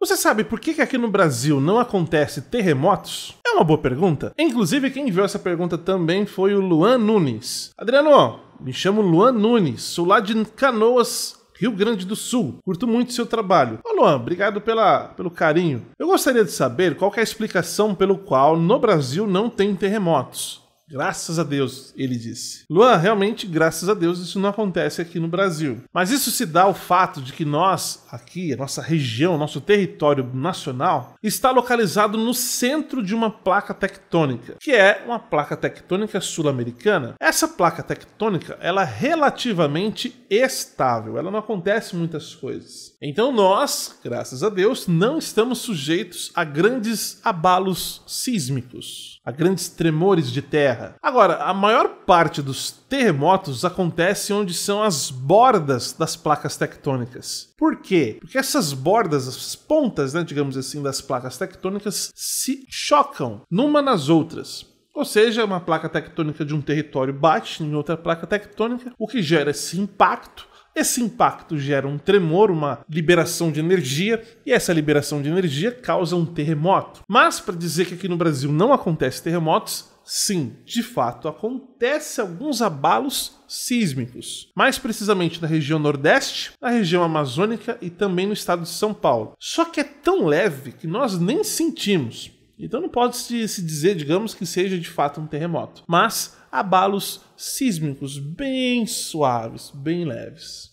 Você sabe por que, que aqui no Brasil não acontece terremotos? É uma boa pergunta. Inclusive, quem viu essa pergunta também foi o Luan Nunes. Adriano, me chamo Luan Nunes, sou lá de Canoas, Rio Grande do Sul. Curto muito seu trabalho. Ô Luan, obrigado pela, pelo carinho. Eu gostaria de saber qual é a explicação pelo qual no Brasil não tem terremotos. Graças a Deus, ele disse. Luan, realmente, graças a Deus, isso não acontece aqui no Brasil. Mas isso se dá ao fato de que nós, aqui, a nossa região, nosso território nacional, está localizado no centro de uma placa tectônica, que é uma placa tectônica sul-americana. Essa placa tectônica, ela é relativamente estável, ela não acontece muitas coisas. Então nós, graças a Deus, não estamos sujeitos a grandes abalos sísmicos, a grandes tremores de terra, Terra. Agora, a maior parte dos terremotos acontece onde são as bordas das placas tectônicas. Por quê? Porque essas bordas, as pontas, né, digamos assim, das placas tectônicas se chocam numa nas outras. Ou seja, uma placa tectônica de um território bate em outra placa tectônica, o que gera esse impacto. Esse impacto gera um tremor, uma liberação de energia, e essa liberação de energia causa um terremoto. Mas, para dizer que aqui no Brasil não acontece terremotos, sim, de fato, acontece alguns abalos sísmicos, mais precisamente na região Nordeste, na região Amazônica e também no estado de São Paulo. Só que é tão leve que nós nem sentimos. Então não pode se dizer, digamos, que seja de fato um terremoto, mas abalos sísmicos bem suaves, bem leves.